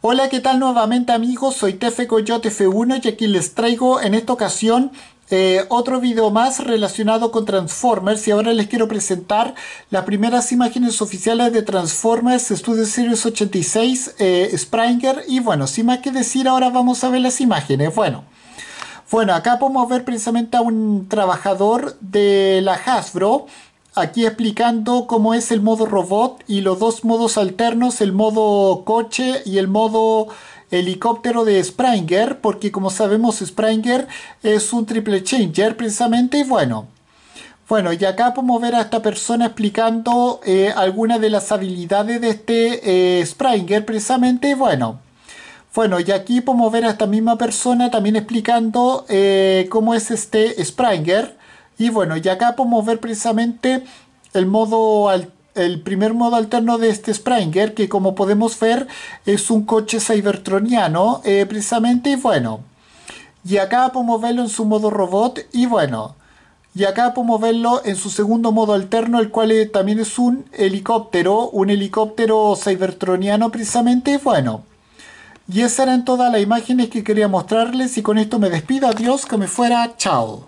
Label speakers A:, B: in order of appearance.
A: Hola, ¿qué tal nuevamente amigos? Soy Tefe Coyote F1 y aquí les traigo en esta ocasión eh, otro video más relacionado con Transformers y ahora les quiero presentar las primeras imágenes oficiales de Transformers Studio Series 86 eh, Springer y bueno, sin más que decir ahora vamos a ver las imágenes. Bueno, bueno acá podemos ver precisamente a un trabajador de la Hasbro aquí explicando cómo es el modo robot y los dos modos alternos, el modo coche y el modo helicóptero de Springer, porque como sabemos Springer es un triple changer precisamente y bueno. Bueno, y acá podemos ver a esta persona explicando eh, algunas de las habilidades de este eh, Springer precisamente y bueno. Bueno, y aquí podemos ver a esta misma persona también explicando eh, cómo es este Springer. Y bueno, y acá podemos ver precisamente el modo el primer modo alterno de este Springer, que como podemos ver es un coche cybertroniano, eh, precisamente, y bueno. Y acá podemos verlo en su modo robot, y bueno. Y acá podemos verlo en su segundo modo alterno, el cual eh, también es un helicóptero, un helicóptero cybertroniano precisamente, y bueno. Y esas eran todas las imágenes que quería mostrarles y con esto me despido, adiós, que me fuera, chao.